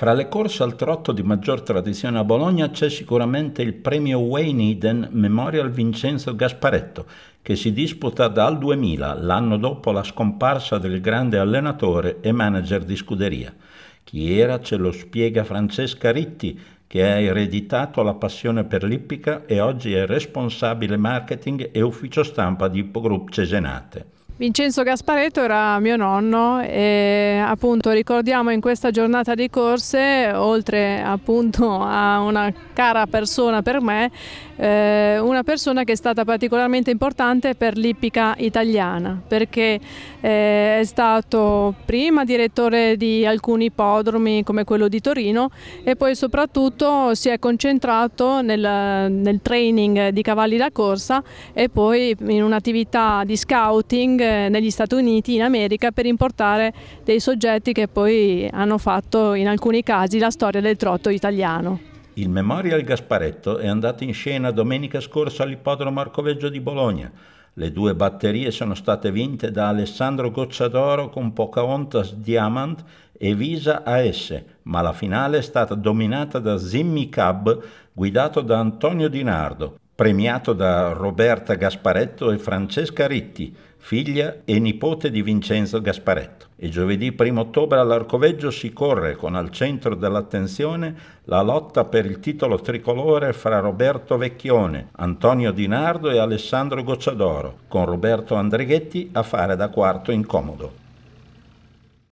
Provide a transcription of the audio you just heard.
Fra le corse al trotto di maggior tradizione a Bologna c'è sicuramente il premio Wayne Eden Memorial Vincenzo Gasparetto, che si disputa dal 2000, l'anno dopo la scomparsa del grande allenatore e manager di scuderia. Chi era ce lo spiega Francesca Ritti, che ha ereditato la passione per l'ippica e oggi è responsabile marketing e ufficio stampa di Ippogroup Cesenate. Vincenzo Gasparetto era mio nonno e appunto ricordiamo in questa giornata di corse, oltre appunto a una cara persona per me, eh, una persona che è stata particolarmente importante per l'ippica italiana perché eh, è stato prima direttore di alcuni ippodromi come quello di Torino e poi soprattutto si è concentrato nel, nel training di cavalli da corsa e poi in un'attività di scouting eh, negli Stati Uniti, in America, per importare dei soggetti che poi hanno fatto in alcuni casi la storia del trotto italiano. Il Memorial Gasparetto è andato in scena domenica scorsa all'ippodromo Marcoveggio di Bologna. Le due batterie sono state vinte da Alessandro Gozzadoro con Pocahontas Diamant e Visa AS, ma la finale è stata dominata da Zimmy Cab guidato da Antonio Di Nardo premiato da Roberta Gasparetto e Francesca Ritti, figlia e nipote di Vincenzo Gasparetto. E giovedì 1 ottobre all'Arcoveggio si corre con al centro dell'attenzione la lotta per il titolo tricolore fra Roberto Vecchione, Antonio Di Nardo e Alessandro Gocciadoro, con Roberto Andreghetti a fare da quarto incomodo.